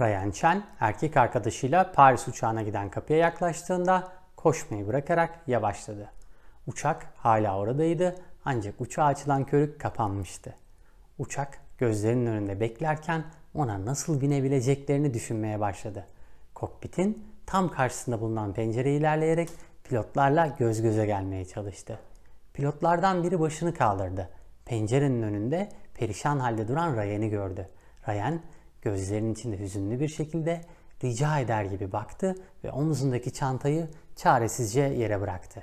Ryan Chen erkek arkadaşıyla Paris uçağına giden kapıya yaklaştığında koşmayı bırakarak yavaşladı. Uçak hala oradaydı ancak uçağa açılan körük kapanmıştı. Uçak gözlerinin önünde beklerken ona nasıl binebileceklerini düşünmeye başladı. Kokpitin tam karşısında bulunan pencereye ilerleyerek pilotlarla göz göze gelmeye çalıştı. Pilotlardan biri başını kaldırdı. Pencerenin önünde perişan halde duran Ryan'ı gördü. Ryan Gözlerinin içinde hüzünlü bir şekilde rica eder gibi baktı ve omuzundaki çantayı çaresizce yere bıraktı.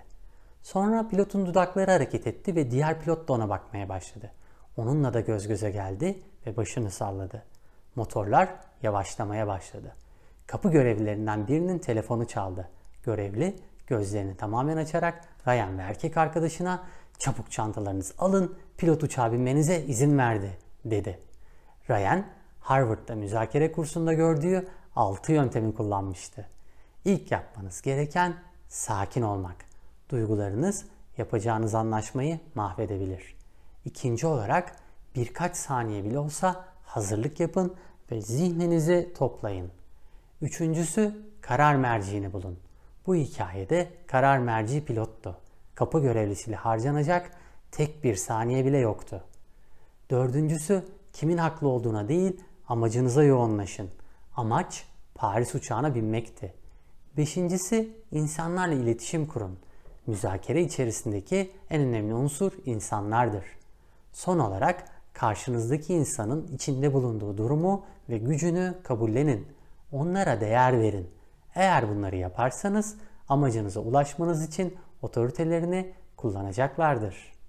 Sonra pilotun dudakları hareket etti ve diğer pilot da ona bakmaya başladı. Onunla da göz göze geldi ve başını salladı. Motorlar yavaşlamaya başladı. Kapı görevlilerinden birinin telefonu çaldı. Görevli gözlerini tamamen açarak Ryan ve erkek arkadaşına çabuk çantalarınızı alın pilot uçağa binmenize izin verdi dedi. Ryan Harvard'da müzakere kursunda gördüğü 6 yöntemi kullanmıştı. İlk yapmanız gereken sakin olmak. Duygularınız yapacağınız anlaşmayı mahvedebilir. İkinci olarak birkaç saniye bile olsa hazırlık yapın ve zihninizi toplayın. Üçüncüsü karar merciğini bulun. Bu hikayede karar merci pilottu. Kapı görevlisiyle harcanacak tek bir saniye bile yoktu. Dördüncüsü kimin haklı olduğuna değil Amacınıza yoğunlaşın. Amaç Paris uçağına binmekti. Beşincisi insanlarla iletişim kurun. Müzakere içerisindeki en önemli unsur insanlardır. Son olarak karşınızdaki insanın içinde bulunduğu durumu ve gücünü kabullenin. Onlara değer verin. Eğer bunları yaparsanız amacınıza ulaşmanız için otoritelerini kullanacaklardır.